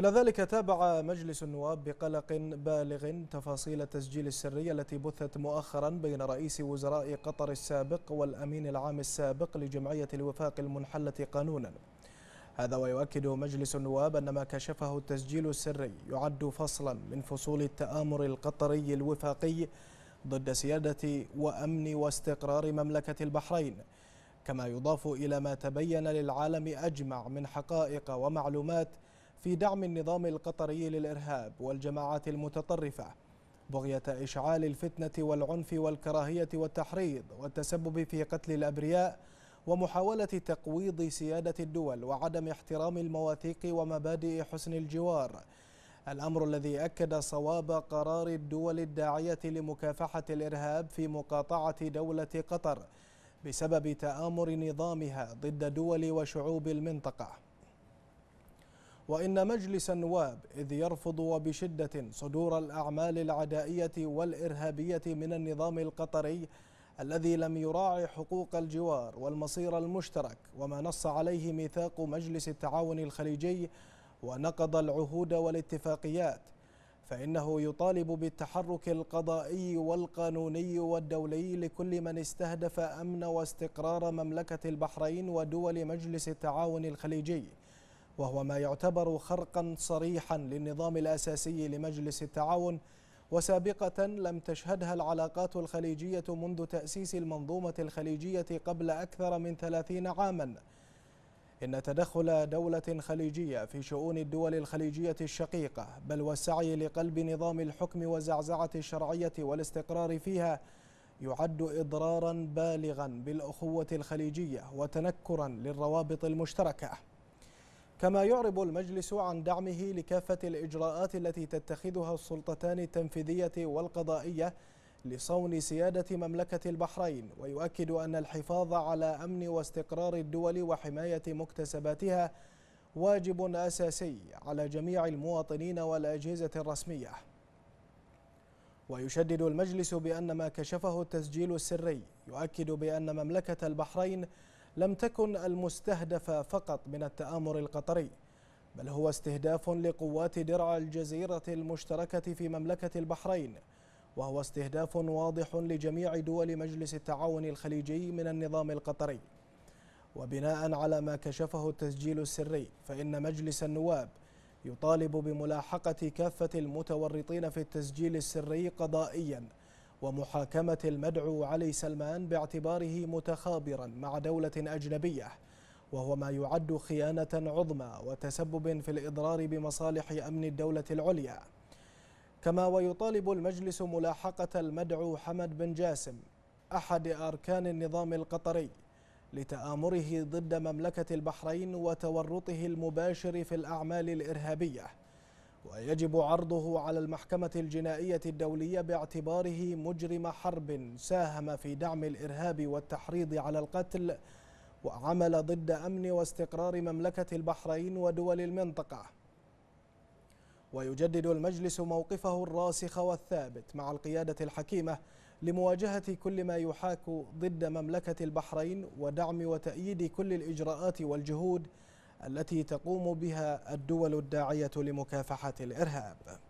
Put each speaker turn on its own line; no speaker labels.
إلى ذلك تابع مجلس النواب بقلق بالغ تفاصيل التسجيل السري التي بثت مؤخرا بين رئيس وزراء قطر السابق والأمين العام السابق لجمعية الوفاق المنحلة قانونا هذا ويؤكد مجلس النواب أن ما كشفه التسجيل السري يعد فصلا من فصول التآمر القطري الوفاقي ضد سيادة وأمن واستقرار مملكة البحرين كما يضاف إلى ما تبين للعالم أجمع من حقائق ومعلومات في دعم النظام القطري للإرهاب والجماعات المتطرفة بغية إشعال الفتنة والعنف والكراهية والتحريض والتسبب في قتل الأبرياء ومحاولة تقويض سيادة الدول وعدم احترام المواثيق ومبادئ حسن الجوار الأمر الذي أكد صواب قرار الدول الداعية لمكافحة الإرهاب في مقاطعة دولة قطر بسبب تآمر نظامها ضد دول وشعوب المنطقة وإن مجلس النواب إذ يرفض وبشدة صدور الأعمال العدائية والإرهابية من النظام القطري الذي لم يراعي حقوق الجوار والمصير المشترك وما نص عليه ميثاق مجلس التعاون الخليجي ونقض العهود والاتفاقيات فإنه يطالب بالتحرك القضائي والقانوني والدولي لكل من استهدف أمن واستقرار مملكة البحرين ودول مجلس التعاون الخليجي وهو ما يعتبر خرقا صريحا للنظام الأساسي لمجلس التعاون وسابقة لم تشهدها العلاقات الخليجية منذ تأسيس المنظومة الخليجية قبل أكثر من 30 عاما إن تدخل دولة خليجية في شؤون الدول الخليجية الشقيقة بل والسعي لقلب نظام الحكم وزعزعة الشرعية والاستقرار فيها يعد إضرارا بالغا بالأخوة الخليجية وتنكرا للروابط المشتركة كما يعرب المجلس عن دعمه لكافة الإجراءات التي تتخذها السلطتان التنفيذية والقضائية لصون سيادة مملكة البحرين ويؤكد أن الحفاظ على أمن واستقرار الدول وحماية مكتسباتها واجب أساسي على جميع المواطنين والأجهزة الرسمية ويشدد المجلس بأن ما كشفه التسجيل السري يؤكد بأن مملكة البحرين لم تكن المستهدفة فقط من التآمر القطري بل هو استهداف لقوات درع الجزيرة المشتركة في مملكة البحرين وهو استهداف واضح لجميع دول مجلس التعاون الخليجي من النظام القطري وبناء على ما كشفه التسجيل السري فإن مجلس النواب يطالب بملاحقة كافة المتورطين في التسجيل السري قضائياً ومحاكمة المدعو علي سلمان باعتباره متخابرا مع دولة أجنبية وهو ما يعد خيانة عظمى وتسبب في الإضرار بمصالح أمن الدولة العليا كما ويطالب المجلس ملاحقة المدعو حمد بن جاسم أحد أركان النظام القطري لتآمره ضد مملكة البحرين وتورطه المباشر في الأعمال الإرهابية ويجب عرضه على المحكمة الجنائية الدولية باعتباره مجرم حرب ساهم في دعم الإرهاب والتحريض على القتل وعمل ضد أمن واستقرار مملكة البحرين ودول المنطقة ويجدد المجلس موقفه الراسخ والثابت مع القيادة الحكيمة لمواجهة كل ما يحاك ضد مملكة البحرين ودعم وتأييد كل الإجراءات والجهود التي تقوم بها الدول الداعية لمكافحة الإرهاب